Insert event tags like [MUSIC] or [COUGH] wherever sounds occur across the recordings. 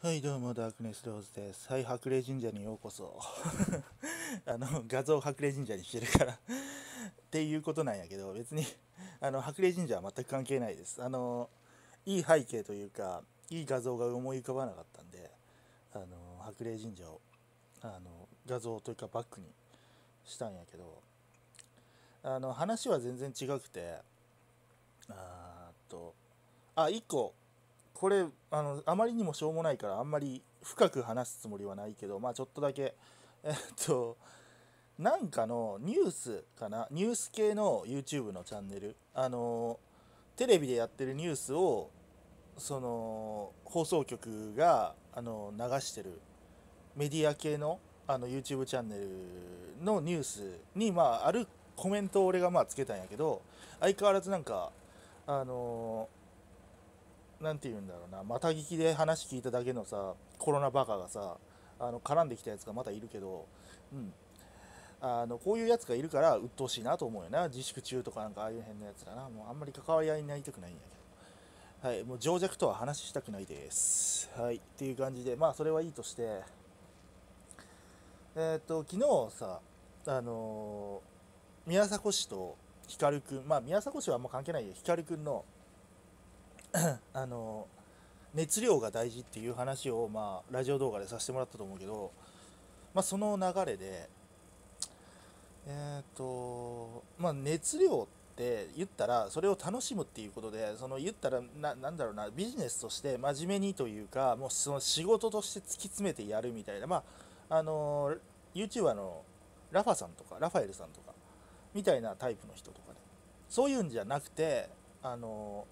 はいどうもダークネスローズですはい白麗神社にようこそ [LAUGHS] あの画像白麗神社にしてるからっていうことなんやけど別にあの白麗神社は全く関係ないですあのいい背景というかいい画像が思い浮かばなかったんであの白麗神社をあの画像というかバックにしたんやけどあの話は全然違くてあーっとあ1個これあのあまりにもしょうもないからあんまり深く話すつもりはないけどまあちょっとだけえっとなんかのニュースかなニュース系の YouTube のチャンネルあのテレビでやってるニュースをその放送局があの流してるメディア系のあの YouTube チャンネルのニュースに、まあ、あるコメントを俺がまあつけたんやけど相変わらずなんかあのー何て言うんだろうなまた聞きで話聞いただけのさコロナバカがさあの絡んできたやつがまたいるけど、うん、あのこういうやつがいるから鬱陶しいなと思うよな自粛中とかなんかああいう辺のやつだなもうあんまり関わり合いになりたくないんやけどはいもう情弱とは話したくないですはいっていう感じでまあそれはいいとしてえっ、と昨日さあのー、宮迫氏と光くんまあ宮迫氏はあんま関係ないよ光くんの [COUGHS] あの熱量が大事っていう話を、まあ、ラジオ動画でさせてもらったと思うけど、まあ、その流れで、えっ、ー、とまあ、熱量って言ったらそれを楽しむっていうことでその言ったらななんだろうなビジネスとして真面目にというかもうその仕事として突き詰めてやるみたいな、まあ、あの YouTuber のラファさんとかラファエルさんとかみたいなタイプの人とかでそういうんじゃなくてあの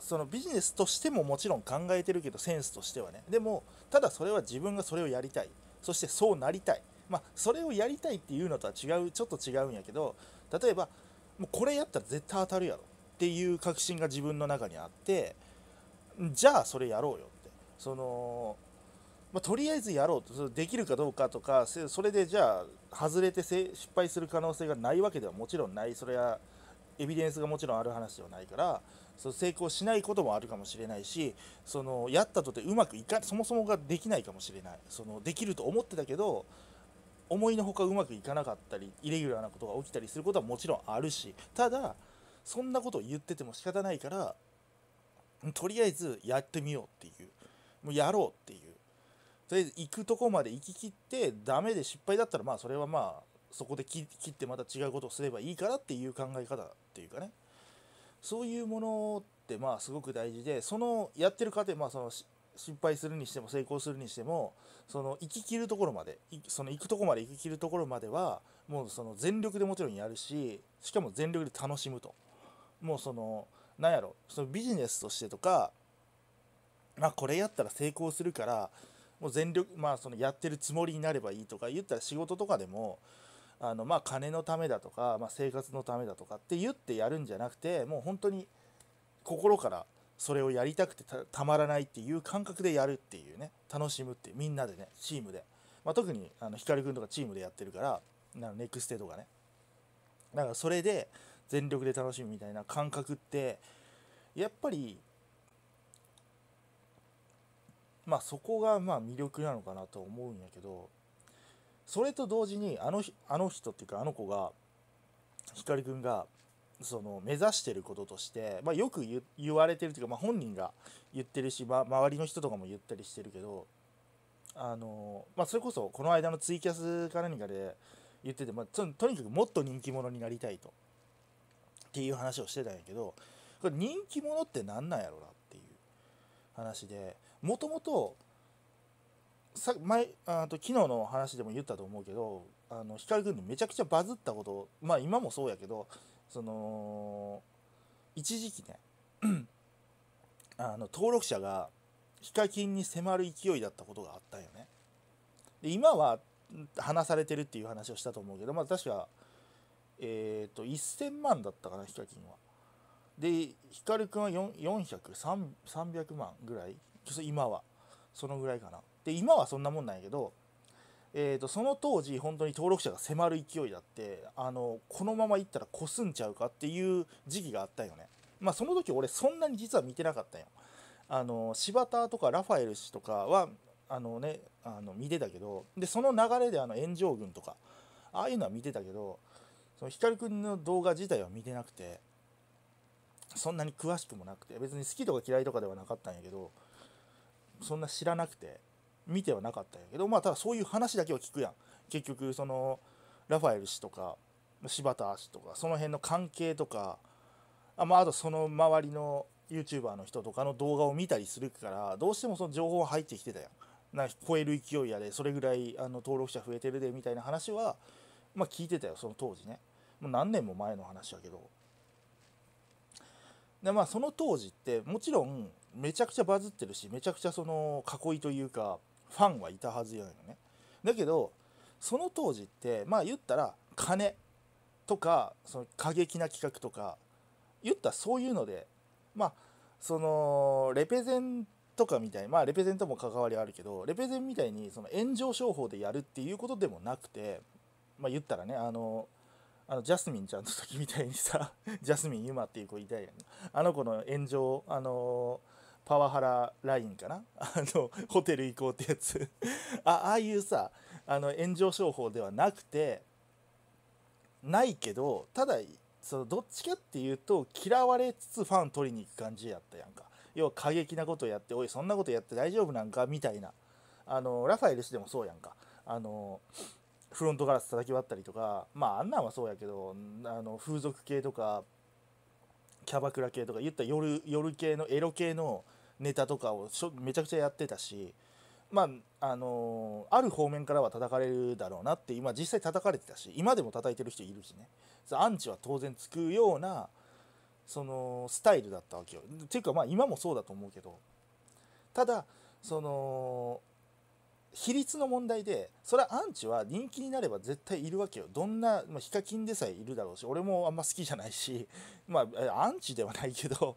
そのビジネスとしてももちろん考えてるけどセンスとしてはねでもただそれは自分がそれをやりたいそしてそうなりたいまあそれをやりたいっていうのとは違うちょっと違うんやけど例えばもうこれやったら絶対当たるやろっていう確信が自分の中にあってじゃあそれやろうよってその、まあ、とりあえずやろうとできるかどうかとかそれでじゃあ外れて失敗する可能性がないわけではもちろんないそれはエビデンスがもちろんある話ではないからその成功しないこともあるかもしれないしそのやったとてうまくいかそもそもができないかもしれないそのできると思ってたけど思いのほかうまくいかなかったりイレギュラーなことが起きたりすることはもちろんあるしただそんなことを言ってても仕方ないからとりあえずやってみようっていうもうやろうっていうとりあえず行くとこまで行ききってダメで失敗だったらまあそれはまあそこで切ってまた違うことをすればいいからっていう考え方っていうかねそういうものってまあすごく大事でそのやってる過程まあその失敗するにしても成功するにしてもその行ききるところまでその行くとこまで行ききるところまではもうその全力でもちろんやるししかも全力で楽しむともうそのなんやろそのビジネスとしてとかまあこれやったら成功するからもう全力まあそのやってるつもりになればいいとか言ったら仕事とかでもあのまあ金のためだとか、まあ、生活のためだとかって言ってやるんじゃなくてもう本当に心からそれをやりたくてたまらないっていう感覚でやるっていうね楽しむってみんなでねチームで、まあ、特にあの光くんとかチームでやってるからなネクステとかねだからそれで全力で楽しむみたいな感覚ってやっぱりまあそこがまあ魅力なのかなと思うんやけどそれと同時にあのあの人っていうかあの子が光くんがその目指してることとして、まあ、よく言われてるというか、まあ、本人が言ってるし、ま、周りの人とかも言ったりしてるけどあの、まあ、それこそこの間のツイキャスか何かで言ってて、まあ、ととにかくもっと人気者になりたいとっていう話をしてたんやけどこれ人気者って何なんやろなっていう話でもともとさ前あと昨日の話でも言ったと思うけどあの光君んめちゃくちゃバズったことまあ今もそうやけどその一時期ね [CLEARS THROAT] あの登録者がヒカキンに迫る勢いだったことがあったよねで今は話されてるっていう話をしたと思うけどまあ確かえっ、と1000万だったかなヒカキンはでヒカルは400300万ぐらい今はそのぐらいかなで今はそんなもんなんやけど、えーと、その当時本当に登録者が迫る勢いだってあのこのままいったらこすんちゃうかっていう時期があったよねまあその時俺そんなに実は見てなかったよあの柴田とかラファエル氏とかはあのねあの見てたけどでその流れであの炎上軍とかああいうのは見てたけどその光くんの動画自体は見てなくてそんなに詳しくもなくて別に好きとか嫌いとかではなかったんやけどそんな知らなくて見てはなかったんやけどまあただそういう話だけを聞くやん結局そのラファエル氏とか柴田氏とかその辺の関係とかあ,、まあ、あとその周りの YouTuber の人とかの動画を見たりするからどうしてもその情報は入ってきてたやん。な超える勢いやでそれぐらいあの登録者増えてるでみたいな話は、まあ、聞いてたよその当時ねもう何年も前の話やけどでまあその当時ってもちろんめちゃくちゃバズってるしめちゃくちゃその囲いというかファンはいたはずやのねだけどその当時ってまあ言ったら金とかその過激な企画とか言ったらそういうのでまあそのレペゼンとかみたいまあレペゼンとも関わりあるけどレペゼンみたいにその炎上商法でやるっていうことでもなくてまあ言ったらねあのあのジャスミンちゃんの時みたいにさ [LAUGHS] ジャスミンユマっていう子いたやんあの子の炎上あのーパワハララインかな [LAUGHS] あのホテル行こうってやつ [LAUGHS] あああいうさあの炎上商法ではなくてないけどただそのどっちかっていうと嫌われつつファン取りに行く感じやったやんか要は過激なことやっておいそんなことやって大丈夫なんかみたいなあのラファエル氏でもそうやんかあのフロントガラス叩き割ったりとかまああんなんはそうやけどあの風俗系とかキャバクラ系とか言った夜夜系のエロ系のネタとかをしょめちゃくちゃやってたしまああのー、ある方面からは叩かれるだろうなって今実際叩かれてたし今でも叩いてる人いるしねアンチは当然つくようなそのスタイルだったわけよ。っていうかまあ今もそうだと思うけどただその比率の問題でそれはアンチは人気になれば絶対いるわけよどんな、まあ、ヒカキンでさえいるだろうし俺もあんま好きじゃないしまあアンチではないけど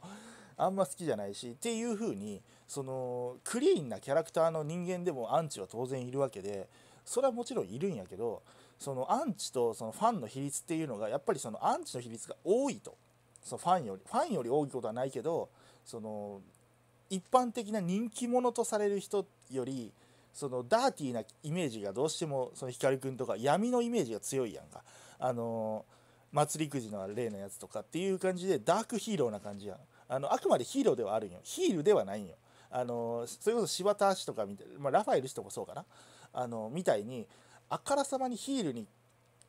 あんま好きじゃないしっていう風にそのクリーンなキャラクターの人間でもアンチは当然いるわけでそれはもちろんいるんやけどそのアンチとそのファンの比率っていうのがやっぱりそのアンチの比率が多いとそのファンよりファンより多いことはないけどその一般的な人気者とされる人よりそのダーティーなイメージがどうしてもその光くんとか闇のイメージが強いやんかあの祭りくじの例のやつとかっていう感じでダークヒーローな感じやんあのあくまでヒーローではあるんよヒールではないんよあのそれこそ柴田氏とかみたい、まあ、ラファエル氏とかそうかなあのみたいにあからさまにヒールに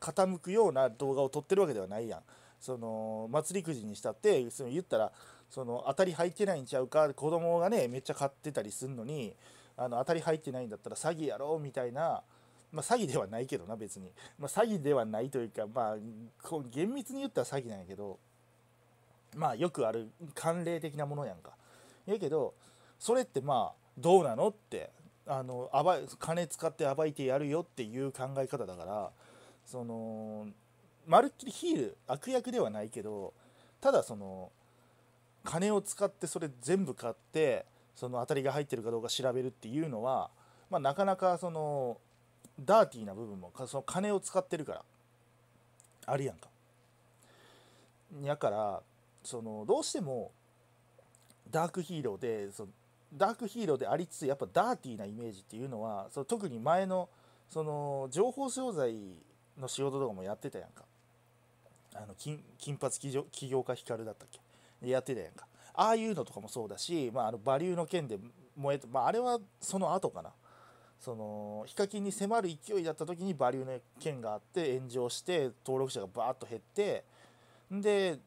傾くような動画を撮ってるわけではないやんその祭りくじにしたってその言ったらその当たり入ってないんちゃうか子供がねめっちゃ買ってたりすんのにあの当たり入ってないんだったら詐欺やろうみたいな、まあ、詐欺ではないけどな別に、まあ、詐欺ではないというかまあ厳密に言ったら詐欺なんやけどまあよくある慣例的なものやんかやけどそれってまあどうなのってあの暴金使って暴いてやるよっていう考え方だからそのまるっきりヒール悪役ではないけどただその金を使ってそれ全部買ってその当たりが入ってるかどうか調べるっていうのは、まあ、なかなかそのダーティーな部分もその金を使ってるからあるやんか。やからそのどうしてもダークヒーローでそのダークヒーローでありつつやっぱダーティーなイメージっていうのはその特に前のその情報商材の仕事とかもやってたやんかあの金金髪起業起業家ルだったっけやってたやんかああいうのとかもそうだし、まあ、あのバリューの件で燃えて、まあ、あれはその後かなそのヒカキンに迫る勢いだった時にバリューの件があって炎上して登録者がバーッと減ってで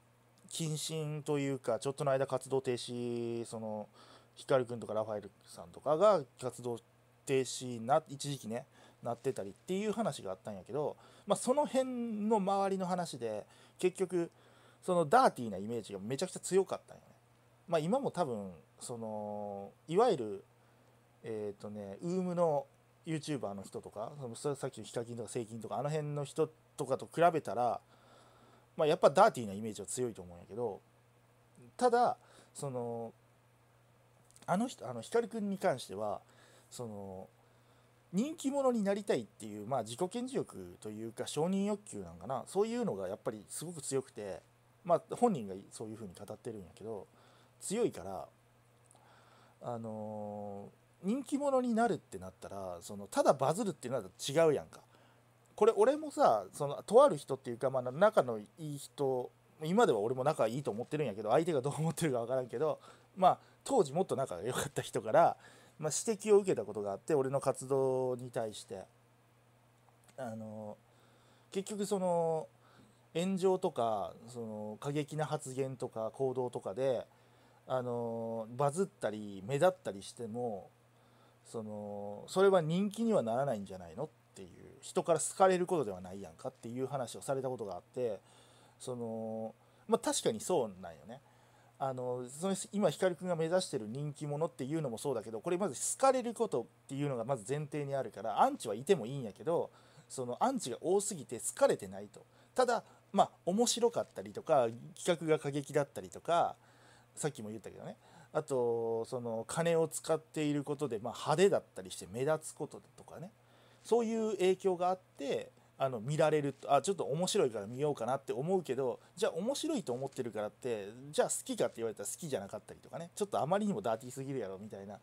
謹慎というかちょっとの間活動停止その光くんとかラファエルさんとかが活動停止な一時期ねなってたりっていう話があったんやけど、まあ、その辺の周りの話で結局そのダーティーなイメージがめちゃくちゃ強かったんよね。まあ、今も多分そのいわゆるえっ、ー、とねウームの YouTuber の人とかそのさっきのヒカキンとかセイキンとかあの辺の人とかと比べたらまあ、やっぱダーティーなイメージは強いと思うんやけどただそのあの人あの光くんに関してはその人気者になりたいっていう、まあ、自己顕示欲というか承認欲求なんかなそういうのがやっぱりすごく強くて、まあ、本人がそういうふうに語ってるんやけど強いからあのー、人気者になるってなったらそのただバズるっていうのは違うやんかこれ俺もさそのとある人っていうか、まあ、仲のいい人今では俺も仲いいと思ってるんやけど相手がどう思ってるか分からんけど、まあ、当時もっと仲が良かった人から、まあ、指摘を受けたことがあって俺の活動に対してあの結局その炎上とかその過激な発言とか行動とかであのバズったり目立ったりしてもそのそれは人気にはならないんじゃないのっっていう人から好かれることではないやんかっていう話をされたことがあってそのまあ確かにそうなんよね。あのその今光くんが目指してる人気者っていうのもそうだけどこれまず好かれることっていうのがまず前提にあるからアンチはいてもいいんやけどそのアンチが多すぎて好かれてないとただまあ面白かったりとか企画が過激だったりとかさっきも言ったけどねあとその金を使っていることで、まあ、派手だったりして目立つこととかねそういう影響があってあの見られるあちょっと面白いから見ようかなって思うけどじゃあ面白いと思ってるからってじゃあ好きかって言われたら好きじゃなかったりとかねちょっとあまりにもダーティーすぎるやろみたいな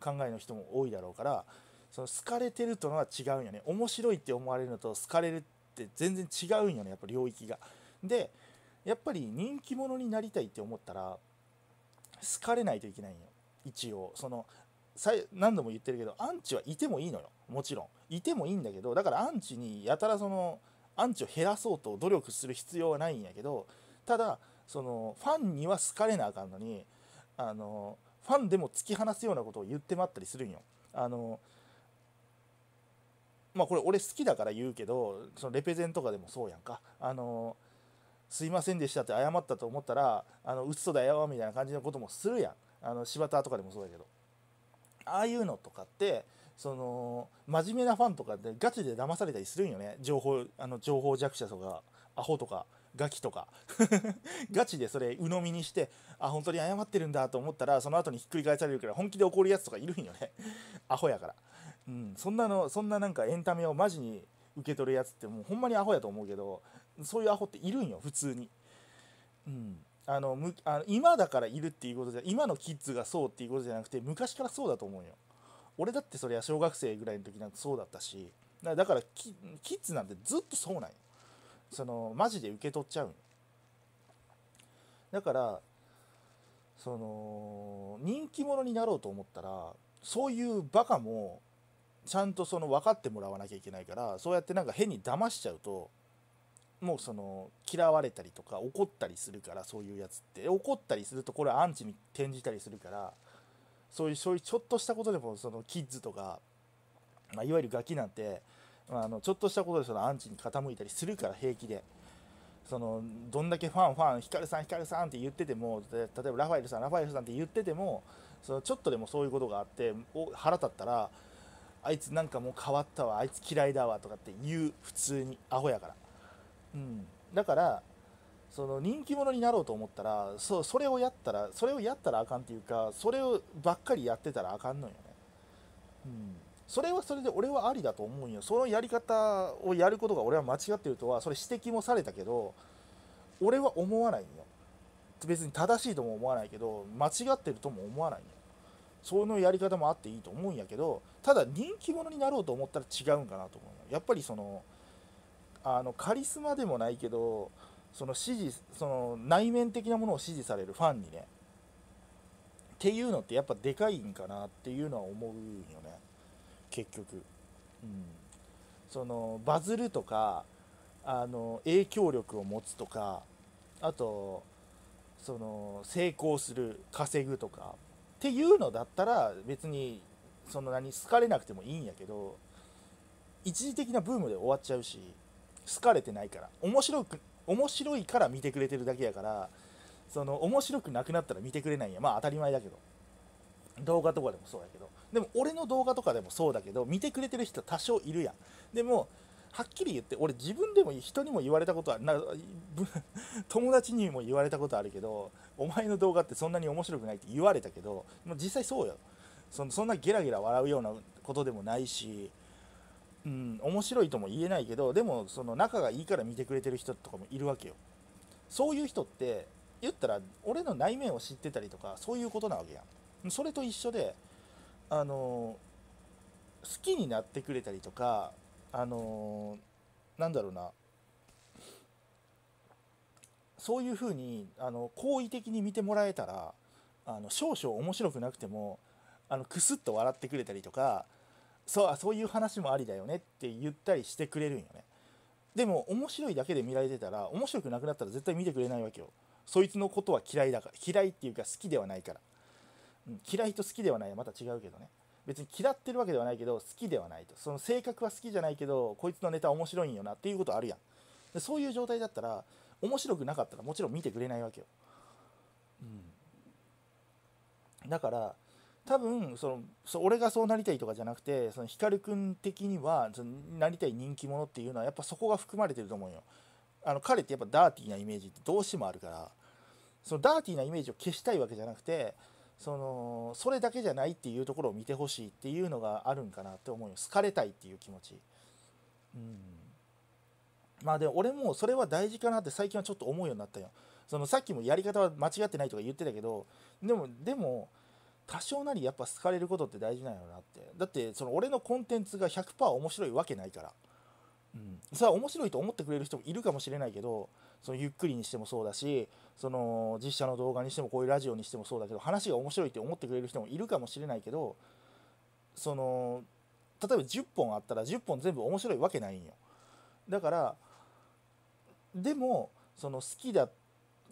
考えの人も多いだろうからその好かれてるとのは違うんよね面白いって思われるのと好かれるって全然違うんよねやっぱ領域が。でやっぱり人気者になりたいって思ったら好かれないといけないんよ一応その何度も言ってるけどアンチはいてもいいのよもちろんいてもいいんだけどだからアンチにやたらそのアンチを減らそうと努力する必要はないんやけどただそのファンには好かれなあかんのにあのファンでも突き放すようなことを言ってまったりするんよあのまあこれ俺好きだから言うけどそのレペゼンとかでもそうやんかあのすいませんでしたって謝ったと思ったらあの嘘だよみたいな感じのこともするやんあの柴田とかでもそうやけどああいうのとかってその真面目なファンとかでガチで騙されたりするんよね情報あの情報弱者とかアホとかガキとか [LAUGHS] ガチでそれ鵜呑みにしてあ本当に謝ってるんだと思ったらその後にひっくり返されるから本気で怒るやつとかいるんよね [LAUGHS] アホやから、うん、そんなのそんななんかエンタメをマジに受け取るやつってもうほんまにアホやと思うけどそういうアホっているんよ普通にうんあのむあの今だからいるっていうことじゃ今のキッズがそうっていうことじゃなくて昔からそうだと思うよ俺だってそれは小学生ぐらいの時なんかそうだったしだからキッズなんてずっとそうなんよそのマジで受け取っちゃうんだからその人気者になろうと思ったらそういうバカもちゃんとその分かってもらわなきゃいけないからそうやってなんか変に騙しちゃうともうその嫌われたりとか怒ったりするからそういうやつって怒ったりするとこれはアンチに転じたりするからそういうそういうちょっとしたことでもそのキッズとか、まあ、いわゆるガキなんて、まあ、あのちょっとしたことでそのアンチに傾いたりするから平気で。そのどんだけファンファンヒカルさんヒカルさんって言ってても例えばラファエルさんラファエルさんって言っててもそのちょっとでもそういうことがあって腹立ったらあいつなんかもう変わったわあいつ嫌いだわとかって言う普通にアホやからうん、だからその人気者になろうと思ったらそそれをやったらそれをやったらあかんっていうかそれをばっかりやってたらあかんのよね、うん、それはそれで俺はありだと思うんよそのやり方をやることが俺は間違ってるとはそれ指摘もされたけど俺は思わないのよ別に正しいとも思わないけど間違ってるとも思わないのよそのやり方もあっていいと思うんやけどただ人気者になろうと思ったら違うんかなと思うやっぱりそのあのカリスマでもないけどその支持その内面的なものを支持されるファンにねっていうのってやっぱでかいんかなっていうのは思うよね結局、うん、そのバズるとかあの影響力を持つとかあとその成功する稼ぐとかっていうのだったら別にその何好かれなくてもいいんやけど一時的なブームで終わっちゃうし好かれてないから面白く面白いから見てくれてるだけやからその面白くなくなったら見てくれないんやまあ当たり前だけど動画とかでもそうやけどでも俺の動画とかでもそうだけど見てくれてる人多少いるやんでもはっきり言って俺自分でも人にも言われたことはな [LAUGHS] 友達にも言われたことあるけどお前の動画ってそんなに面白くないって言われたけど実際そうよそのそんなゲラゲラ笑うようなことでもないしうん、面白いとも言えないけどでもその仲がいいから見てくれてる人とかもいるわけよそういう人って言ったら俺の内面を知ってたりとかそういうことなわけやんそれと一緒であの好きになってくれたりとかあのなんだろうなそういうふうにあの好意的に見てもらえたらあの少々面白くなくてもあのくすっと笑ってくれたりとかそうそういう話もありだよねって言ったりしてくれるんよねでも面白いだけで見られてたら面白くなくなったら絶対見てくれないわけよそいつのことは嫌いだから嫌いっていうか好きではないから、うん、嫌いと好きではないはまた違うけどね別に嫌ってるわけではないけど好きではないとその性格は好きじゃないけどこいつのネタ面白いんよなっていうことあるやんでそういう状態だったら面白くなかったらもちろん見てくれないわけよ、うん、だから多分そのそ俺がそうなりたいとかじゃなくてその光くん的にはそのなりたい人気者っていうのはやっぱそこが含まれてると思うよあの彼ってやっぱダーティーなイメージってどうしてもあるからそのダーティーなイメージを消したいわけじゃなくてそのそれだけじゃないっていうところを見てほしいっていうのがあるんかなって思うよ好かれたいっていう気持ちうんまあでも俺もそれは大事かなって最近はちょっと思うようになったよそのさっきもやり方は間違ってないとか言ってたけどでもでも多少なりやっぱ好かれることって大事なんやろなってだってその俺のコンテンツが100%面白いわけないから、うん、それは面白いと思ってくれる人もいるかもしれないけどそのゆっくりにしてもそうだしその実写の動画にしてもこういうラジオにしてもそうだけど話が面白いって思ってくれる人もいるかもしれないけどその例えば10本あったら10本全部面白いわけないんよだからでもその好きだ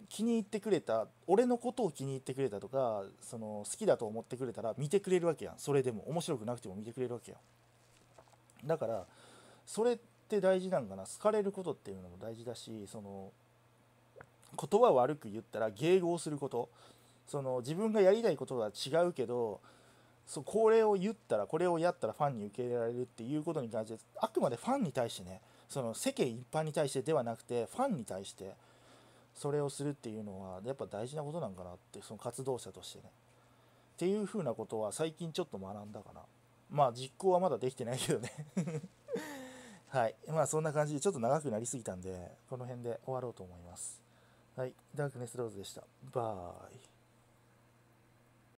気に入ってくれた俺のことを気に入ってくれたとかその好きだと思ってくれたら見てくれるわけやんそれでも面白くなくても見てくれるわけやんだからそれって大事なんかな好かれることっていうのも大事だしその言葉悪く言ったら迎合することその自分がやりたいことは違うけどそうこれを言ったらこれをやったらファンに受け入れられるっていうことに関してあくまでファンに対してねその世間一般に対してではなくてファンに対してそれをするっていうのはやっぱ大事なことなんかなってその活動者としてねっていうふうなことは最近ちょっと学んだかなまあ実行はまだできてないけどね [LAUGHS] はいまあそんな感じでちょっと長くなりすぎたんでこの辺で終わろうと思いますはいダークネスローズでしたバーイ